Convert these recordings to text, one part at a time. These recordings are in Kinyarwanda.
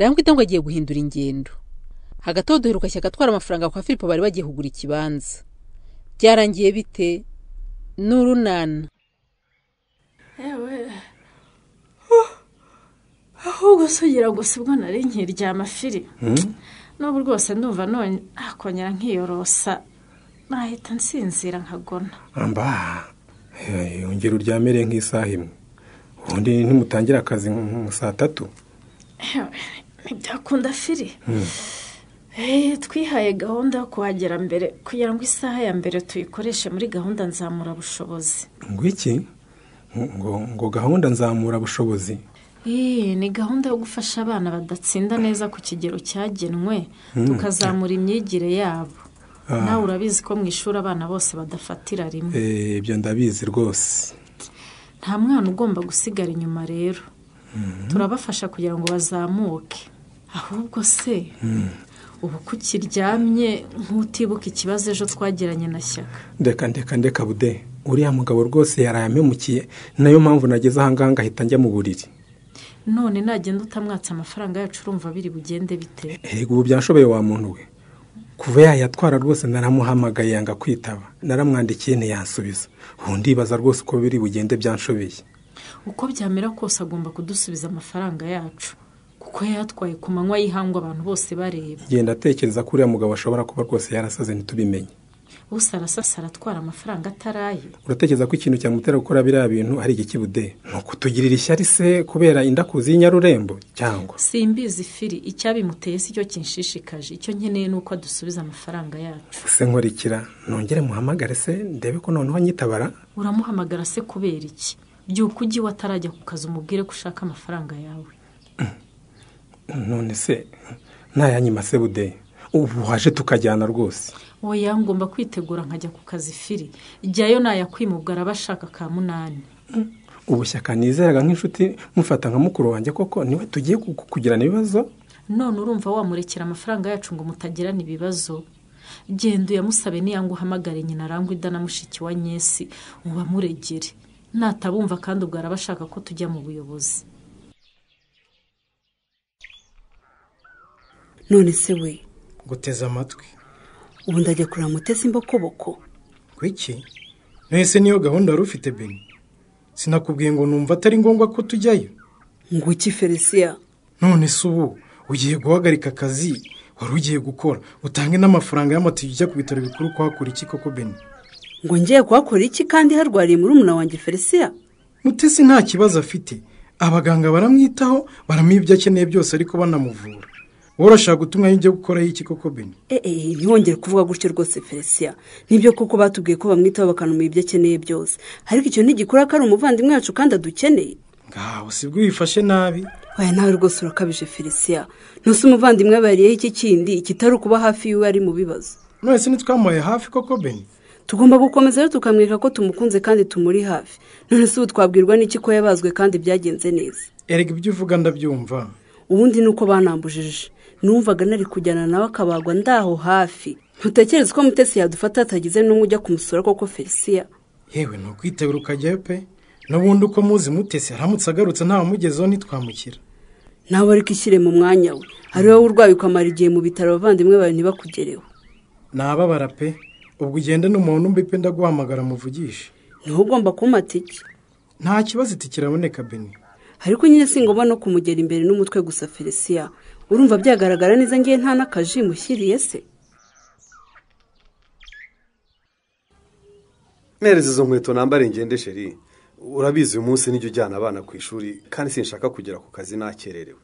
rambwa idangwa agiye guhindura ingendo hagati aho duheruka shyaka atwara amafaranga kwa filipo bari bagiye kugura ikibanza byarangiye bite ni urunana ahubwo sugira ngo si bwo nari nkiryama firi hmm? n'ubu rwose ndumva none nakongera ah, nkiyorosa nahita nsinzira nkagona mba eh, yongera uryamire nk'isaha imwe ubundi ntimutangira akazi nka saa tatu ntibyakunda firi eh, twihaye gahunda yo kuhagera mbere kugira ngo isaha ya mbere tuyikoreshe muri gahunda nzamurabushobozi ngo iki ngo gahunda nzamurabushobozi eh, ni gahunda yo gufasha abana badatsinda neza ku kigero cyagenwe hmm. tukazamura imyigire yabo ah. nawe urabizi ko mu ishuri abana bose badafatira rimwe eh, ibyo ndabizi rwose nta mwana ugomba gusigara inyuma rero Mhm. turabafasha kugira ngo bazamuke ahubwo se mhm. ubu ko ukiryamye nk'utibuka ikibazo ejo twagiranye na shyaka ndeka ndeka ndeka bude uriya mugabo rwose yaraye nayo mpamvu nageze ahangaha ngahita njya mu buriri none nagenda utamwatse amafaranga yacu urumva biri bugende bite yego eh, eh, ubu byashoboye wa muntu we kuva yayatwara rwose naramuhamagaye yanga kwitaba naramwandikiye ntiyasubiza ubu ndibaza rwose uko biri bugende byanshobeye uko byamera kose agomba kudusubiza amafaranga yacu kuko yatwaye ku manywa y'ihangwa abantu bose bareba genda atekereza ko uriya mugabo ashobora kuba rwose yarasaze ntitubimenye gusa arasasa aratwara amafaranga ataraye uratekereza ko ikintu cyamutera gukora biriya bintu ari igikibude ni ukutugirira ishyari se kubera indakuzi y'inyarurembo cyangwa simbizi firi icyabimuteye si cyo kinshishikaje icyo nkeneye ni uko adusubiza amafaranga yacu se nkurikira nongere muhamagare se ndebe ko noneho nyitabara uramuhamagara se kubera iki byuka ujye iwe ku kazi umubwire ko ushaka amafaranga yawe none se ntayanyima se budeyi ubu waje tukajyana rwose oya ngomba kwitegura nkajya ku kazi firi jyayo nayakwimubwa araba ashaka ka munani ubushyaka nizeraga nk'inshuti mufata nka mukuru wanjye koko niwe tugiye kugirana ibibazo none urumva wamurekera amafaranga yacu ngo mutagirane ibibazo genda uyamusabe niyangu uhamagare nyina arangwa idana mushiki wa nyesi mubamuregere natabumva kandi ubwo araba ko tujya mu buyobozi none se we guteze amatwi ubu ndajya kureba mutesi imbokoboko kwiki mwese niyo gahunda wari ufite beni sinakubwiye ngo numva atari ngombwa ko tujyayo nguki felisiya none se ubu ugiye guhagarika akazi wari ugiye gukora utange n'amafaranga y'amatiyo ujya ku bitaro bikuru kuhakura iki koko beni ngo ngiye kuhakorera iki kandi harwariye murumuna wanjye felisiya mutesi nta kibazo afite abaganga baramwitaho baramuha ibyo akeneye byose ariko banamuvura wowe urashaka gutumwaho ibyo gukoraho iki koko bene eee eh, eh, eh, ntiwongere kuvuga gutyo rwose felisiya nibyo kuko batubwiye ko bamwitaho bakanamuha ibyo akeneye byose ariko icyo ntigikora ko ari umuvandimwe wacu kandi adukeneye ngaho sibwo wifashe nabi waya nawe rwose urakabije felisiya ntuse umuvandimwe abariyeho iki kindi kitari ukuba hafi yiwe ari mu bibazo none se ntitwamuhaye hafi koko bene tugomba gukomeza rero tukamwereka ko tumukunze kandi tumuri hafi none se ubu twabwirwa n'iki ko yabazwe kandi byagenze neza erega ibyo uvuga ndabyumva ubundi ni uko banambujije numvaga nari kujyana nawe akabagwa ndaho hafi ntutekereze ko mutesi yadufata atagize n'umwe ujya kumusura koko felisiya yewe ntukwitebura ukajyayo pe n'ubundi uko muzi mutesi aramutse agarutse ntawamugezeho ntitwamukira nawe ariko ishyire mu mwanya we hari wowe urwaye ukamara igihe mu bitaro abavandimwe bawe ntibakugereho nababara pe ubwo ugende n'umuntu umva ipe ndaguhamagara muvugishe ugomba kumpa tike nta kibazo itike iraboneka beni ariko nyine singomba no kumugera imbere n'umutwe gusa felisiya urumva byagaragara neza ngewe nta n'akaji mushyiriye se mpereza izo nkweto nambare ngende sheri urabizi uyu munsi nijya ujyana abana ku ishuri kandi sinshaka kugera ku kazi nakererewe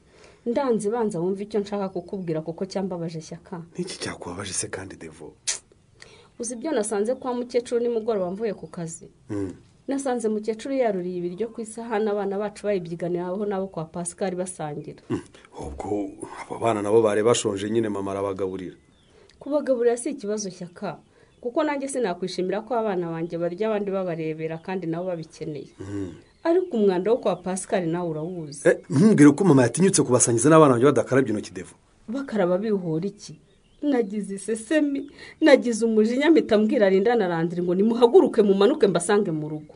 ndanze ibanza wumva icyo nshaka kukubwira kuko cyambabaje shyaka n'iki cyakubabaje se kandi devo uzi ibyo nasanze kwa mukecuru nimugoroba mvuye ku kazi hmm. nasanze mukecuru yaruriye ibiryo ku isaha n’abana bacu bayibyiganiraho nabo kwa Pascal basangira hmm. ubwo abo bana nabo bari bashonje nyine mama arabagaburira kubagaburira si ikibazo cyaka kuko nanjye sinakwishimira ko abana banjye barya abandi babarebera kandi nabo babikeneye hmm. ariko umwanda wo kwa Pascal nawe urawuzi eh, ntubwire ko mama yatinyutse kubasangiza n'abana banjye badakarabye intoki devu bakaraba bihura iki nagize isesemi nagize umujinya mpita mbwira Linda na ngo nimuhaguruke mumanuke mbasange mu rugo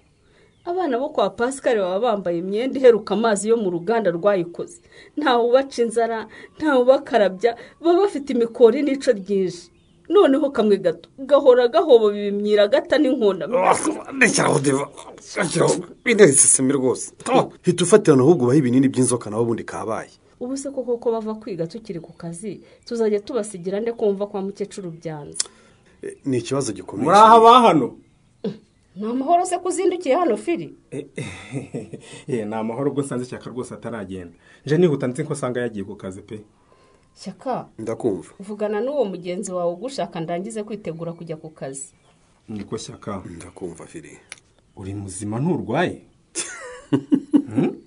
abana bo kwa Pascal baba bambaye imyenda iheruka amazi yo mu ruganda rwayikoze ntawe ubaca inzara ntawe ubakarabya baba bafite imikori n'ico ryinshi noneho kamwe gato gahora gahoba bimyira gata n'inkona rekeraho deva rekeraho bintera isesemi rwose hita ufatira ahubwo ubaho ibinini by'inzoka nawe ubundi kabaye ubu se koko ko bava kwiga tukiri ku kazi tuzajya tubasigira nde kumva kwa mukecuru byanze ni ikibazo gikomeye muri aha ba hano ni amahoro se kuzindukiye hano firi e, e, e, ni amahoro ubwo nsanze ishyaka rwose ataragenda nje nihuta ndetse ko usanga yagiye ku kazi pe shyaka ndakumva vugana n'uwo mugenzi wawe ugushaka ndangize kwitegura kujya ku kazi niko shyaka ndakumva firi uri muzima nturwaye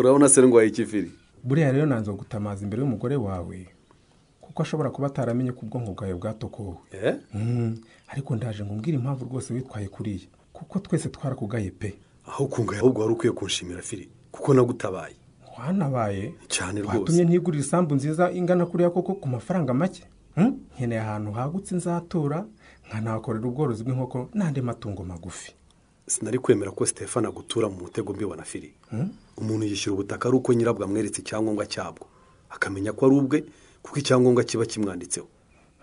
urabona se ndwaye ikifiri buriya rero nanze gutamaza imbere y'umugore wawe kuko ashobora kuba ataramenye ko ubwonko bwawe bwatokowe eh? hmm. ariko ndaje ngo mbwire impamvu rwose witwaye kuriya kuko twese twarakugaye pe aho ukungaya ahubwo wari ukwiye kunshimira firi kuko nagutabaye wanabaye cyane rwose watumye ntigurira isambu nziza ingana kuriya koko ku mafaranga make hmm? nkeneye ahantu hagutse nzatura nkanahakorera ubworozi bw'inkoko n'andi matungo magufi sinari kwemera ko Stefano agutura mu mutego mbibona firi umuntu yishyura ubutaka ari uko nyirabwo amweretse icyangombwa cyabwo akamenya ko ari ubwe kuko icyangombwa kiba kimwanditseho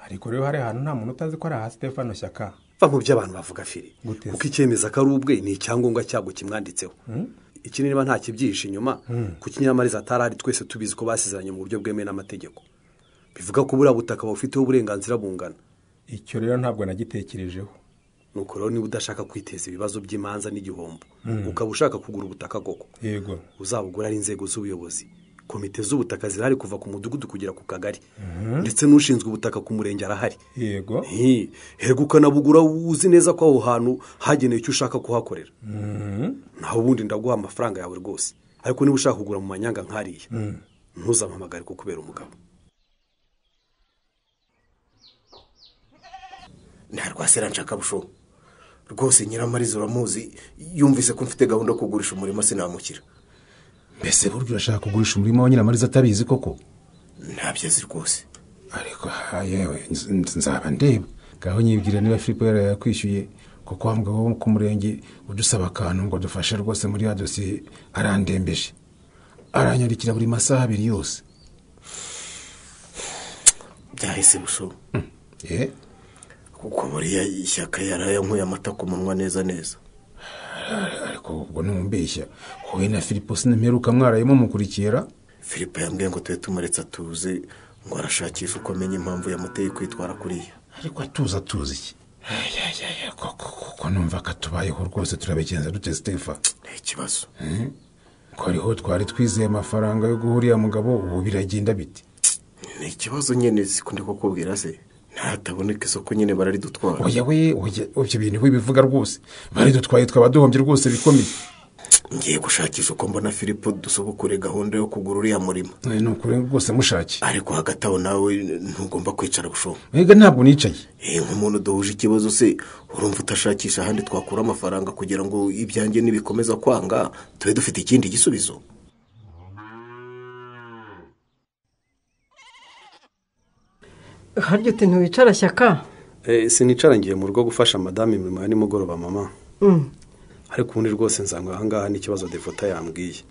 ariko rero hari ahantu nta muntu utazi ko ari aha Stefano shyaka va mu byo abantu bavuga firi kuko icyemeza ko ari ubwe ni icyangombwa cyabwo kimwanditseho hmm? iki niba nta kibyihishe inyuma hmm. ku kinyamariza atari ari twese tubizi ko basezeranye mu buryo bwemewe n'amategeko bivuga ko buriya butaka bufiteho uburenganzira bungana icyo rero ntabwo nagitekerejeho nuko rero niba udashaka kwiteza ibibazo by'imanza n'igihombo hmm. ukaba ushaka kugura ubutaka koko uzabugura ari inzego z'ubuyobozi komite z'ubutaka zirahari kuva ku mudugudu kugera ku kagari hmm. ndetse n'ushinzwe ubutaka ku murenge arahari yego hego ukanabugura uzi neza ko aho hantu hagenewe icyo ushaka kuhakorera hmm. naho ubundi ndaguha amafaranga yawe rwose ariko niba ushaka kugura mu manyanga nk'ariya ntuzamuhamagare ko kubera umugabo nta rwasera nshaka bushobo rwose nyiramariza uramuzi yumvise ko mfite gahunda yo kugurisha umurima sinamukira mbese burya urashaka kugurisha umurima wa nyiramariza atabizi koko ntabyo azi rwose ariko ah, yewe nzaba ndeba ngaho nyibwira niba filipo yakwishyuye kuko wambwa wo ku murenge udusaba akantu ngo dufashe rwose muri ya dosiye arandembeje aranyandikira buri masaha abiri yose byahise busho ye hmm. eh? kuko buriya ishyaka yarayankuye amata ku munwa neza neza ariko ubwo ntumbeshya wowe na filipo sinamperuka mwarayemo mukurikira filipo yambwiye ngo tube tumuretse atuze ngo arashakisha uko amenya impamvu yamuteye kwitwara kuriya ariko atuza atuze iki kuko numva ko atubayeho rwose turabigenza dute sitefa ni ikibazo hmm? ko ariho twari twizeye amafaranga yo guha uriya mugabo ubu biragenda biti ni ikibazo nyine si kukubwira se ntataboneka isoko nyine bararidutwara oya we ibyo bintu we bivuga rwose baridutwaye twaba duhombye rwose bikomeye ngiye gushakisha uko mbona filipo dusubukure gahunda yo kugura uriya murima ni ukuri rwose mushake ariko hagati aho nawe ntugomba kwicara gushoma mbega ntabwo nicaye eh, nk'umuntu duhuje ikibazo se urumva utashakisha ahandi twakura amafaranga kugira ngo ibyanjye nibikomeza kwanga tube dufite ikindi gisubizo harya uti ntiwicara shyaka eh, sinicara ngiye mu rugo gufasha madamu imirimo ya nimugoroba mama hmm. ariko ubundi rwose nsanga ahangaha n'ikibazo devuta yambwiye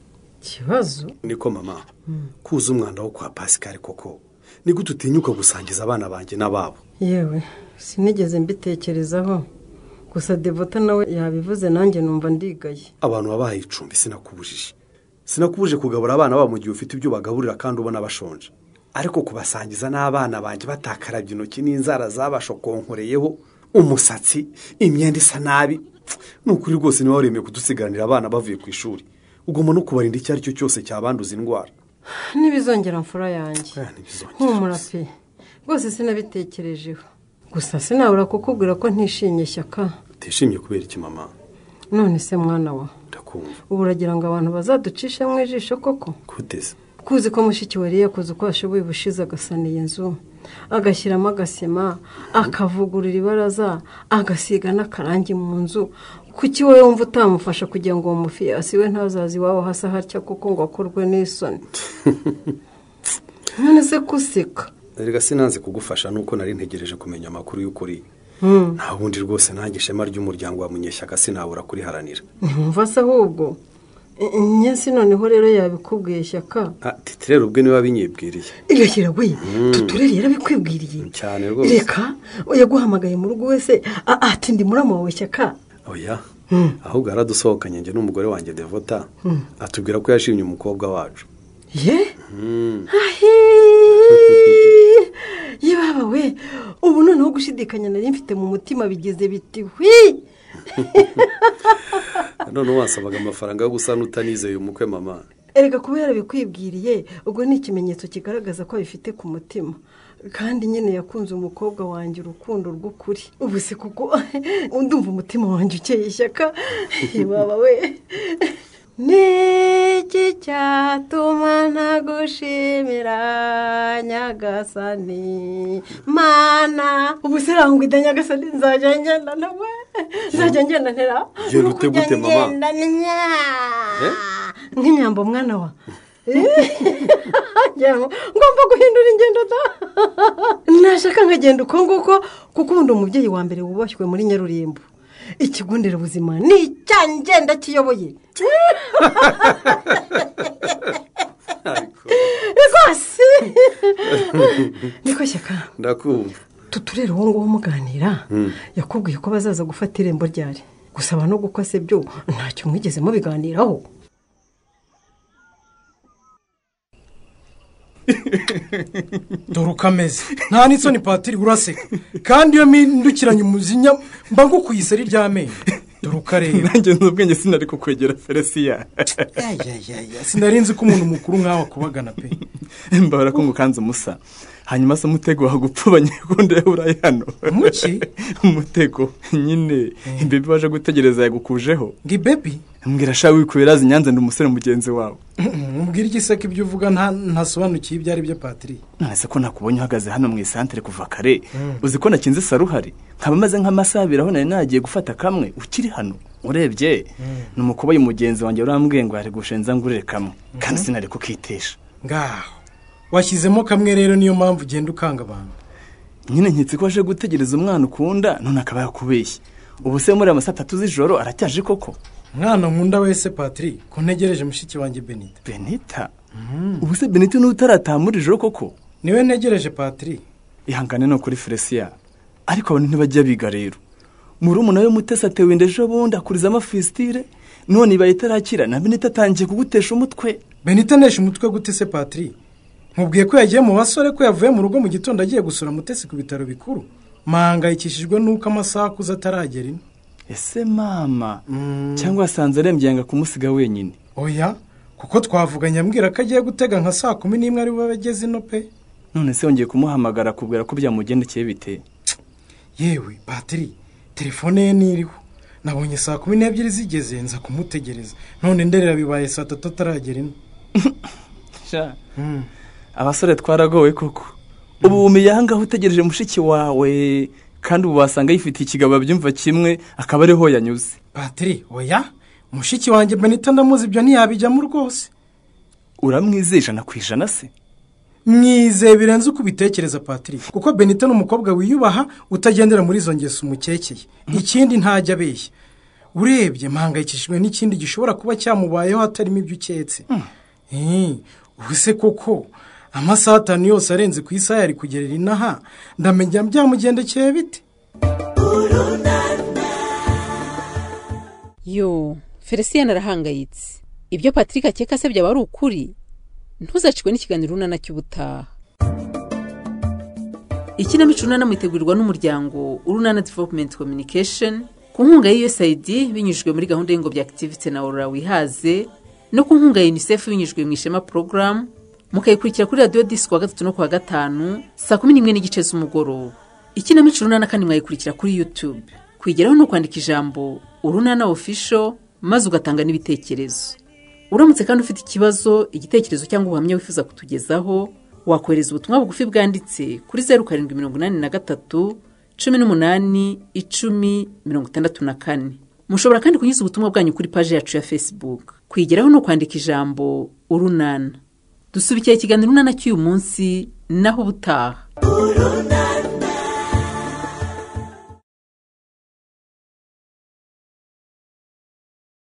ikibazo niko mama hmm. kuza umwanda wo kwa pasikari koko ni gute utinyuka gusangiza abana banjye n'ababo yewe sinigeze mbitekerezaho gusa devuta nawe yabivuze nanjye numva ndigaye abantu babaye icumbi sinakubujije sinakubuje kugabura abana babo mu gihe ufite ibyo bagaburira kandi ubona bashonje ariko kubasangiza n'abana banjye batakarabye intoki n'inzara zabashokonkoreyeho umusatsi imyenda isa nabi ni ukuri rwose niba waremeye kudusiganira abana bavuye ku ishuri ugomba no kubarinda icyo ari cyo cyose cyabanduza indwara ntibizongera mfura yanjye nk'umura pe rwose sinabitekerejeho gusa sinabura kukubwira ko ntishimye shyaka utishimye kubera iki mama none se mwana wa ndakumva ubu uragira ngo abantu mu ijisho koko kuteze kuzi ko mushiki wari yakoze uko ashoboye ubushize iyi inzu agashyiramo agasima akavugurura ibaraza agasiga n'akarangi mu nzu kuki wowe wumva utamufasha kugira ngo uwo we ntazazi iwawe hasa hatya kuko ngo akorwe n'isoni none se guseka reka sinanze kugufasha nuko nari ntegereje kumenya amakuru y'ukuri hmm. nta bundi rwose nta ishema ry'umuryango wa munyeshyaka sinabura kuriharanira ntiwumva se ahubwo nyasi noneho rero yabikubwiye shyaka titirere ubwe niba binyibwiriye iyo kiraguye hmm. tuturere yarabikwibwiriye mm, cyane rwose reka yaguhamagaye mu rugo wese ati ndi murama wawe shyaka oya hmm. ahubwo yaradusohokanye njye n'umugore wanjye devota hmm. atubwira ko yashimye umukobwa wacu ye yewe we ubu noneho gushidikanya nari mfite mu mutima bigeze biti none wasabaga amafaranga yo gusa n'utanizeye umukwe mama erega kuba yarabikwibwiriye ubwo ni ikimenyetso kigaragaza ko abifite ku mutima kandi nyine yakunze umukobwa wanjye urukundo rw'ukuri ubu se kuko undumva umutima wanjye ukeye ishyaka baba we niki cyatuma ntagushimira nyagasani mana ubu se rangwida nyagasani nzajya ngenda nawe nzajya ngenda ntera genda utegute mama nk'inyambo mwana wa ngomba guhindura ingendo da nashaka nkagenda uko nguko kuko ubundi umubyeyi wa mbere wubashywe muri nyarurimbo ikigo nderabuzima ni ngenda kiyoboye rwose niko shyaka ndakumva utu turere uwo nguwo muganira hmm. yakubwiye ko bazaza gufata irembo ryari gusaba no gukose byo ntacyo mwigeze mubiganiraho dore uko ameze nta n'isoni patiri uraseka kandi iyo mpindukiranye umuzinya mba nko ari iseri ry'amenyo dore uko areba nanjye n'ubwenge sinari kukwegera feresiya sinari nzi ko umuntu mukuru nkawe akubagana pe mbabara ko ukanze umusa hanyuma se umutego wagupfubanye gahunda ya hano muki umutego nyine imbebi eh. waje gutegereza yagukujeho ngo ibebi mbwira shawe wikubera nyanza ni umusore mugenzi wawe mbwira iki ibyo uvuga ntasobanukiye ibyo ari byo patiri mwese ko nakubonye uhagaze hano mu isantere kuva kare mm. uzi ko nakinze saro uhari nkaba amaze nk'amasaha abiri aho nari nagiye gufata kamwe ukiri hano urebye mm. ni umukubaye mugenzi wanjye urambwiye ngo yari gushenza ngurire kamwe mm-hmm. kandi sinari kukitesha ngaho washyizemo kamwe rero niyo mpamvu ugenda ukanga abantu nyine nkitse ko aje gutegereza umwana ukunda none akaba yakubeshye ubu se muri saa tatu z'ijoro aracyaje koko mwana nkunda wese patiri ko ntegereje mushiki wanjye benita benita mhm. ubu se benita niwe muri ijoro koko niwe ntegereje patiri ihangane no kuri feresiya ariko abantu ntibajya biga rero murumuna we mutesi atewe inda ejo bundi akuriza amafisitire none ibaye itarakira na benita atangiye kugutesha umutwe benita nesha umutwe gute se patiri mubwiye ko yagiye mu basore ko yavuye mu rugo mu gitondo agiye gusura mutesi ku bitaro bikuru mpangayikishijwe n'uko amasaha akuze ataragera ino ese mama mm. cyangwa asanze arembye yanga kumusiga wenyine oya kuko twavuganye ambwira ko agiye gutega nka saa kumi n'imwe ari bube ageze ino pe none se wongeye kumuhamagara akubwira ko byamugendekeye biteye yewe batiri telefone ye ntiriho nabonye saa kumi n'ebyiri zigeze nza kumutegereza none nderera bibaye saa tatu ataragera ino abasore twaragowe koko ubu ubumenyi ahangaha utegereje mushiki wawe kandi ubu wasanga yifitiye ikigabo abyumva kimwe akaba ariho yanyuze batiri oya mushiki wanjye benita ndamuzi ibyo ntiyabijyamo rwose uramwizeye ijana ku ijana se mwizeye birenze uko ubitekereza patiri kuko benita ni umukobwa wiyubaha utagendera muri izo ngeso umukekeye ikindi ntajya abeshya urebye mpangayikishijwe n'ikindi gishobora kuba cyamubayeho hatarimo ibyo uketse hmm. ubuse koko amasaha atanu yose arenze ku isaha yari kugerera inaha ndamenya byamugendekeye bite yo felicien arahangayitse ibyo patrick akeka se byaba ari ukuri ntuzacikwe n'ikiganiro runana cy'ubutaha ikinamico runana mutegurirwa n'umuryango urunana development communication ku nkunga ya usaid binyujijwe muri gahunda y'ingobyi activity na orora wihaze no ku nkunga ya unicef binyujijwe mu ishema porogaramu mukayikurikira kuri radiyo disi kuwa gatatu no kuwa gatanu saa kumi n'imwe n'igice z'umugoroba ikinamico urunana kandi mwayikurikira kuri yutube kwigeraho ni ukwandika ijambo urunana ofisho maze ugatanga n'ibitekerezo uramutse kandi ufite ikibazo igitekerezo cyangwa ubuhamya wifuza kutugezaho wakohereza ubutumwa bugufi bwanditse kuri zeru karindwi mirongo inani na gatatu cumi n'umunani icumi mirongo itandatu na kane mushobora kandi kunyuza ubutumwa bwanyu kuri paji yacu ya fesibuku kwigeraho ni ukwandika ijambo urunana dusubikiye ikiganiro na cy'uyu munsi naho ubutaha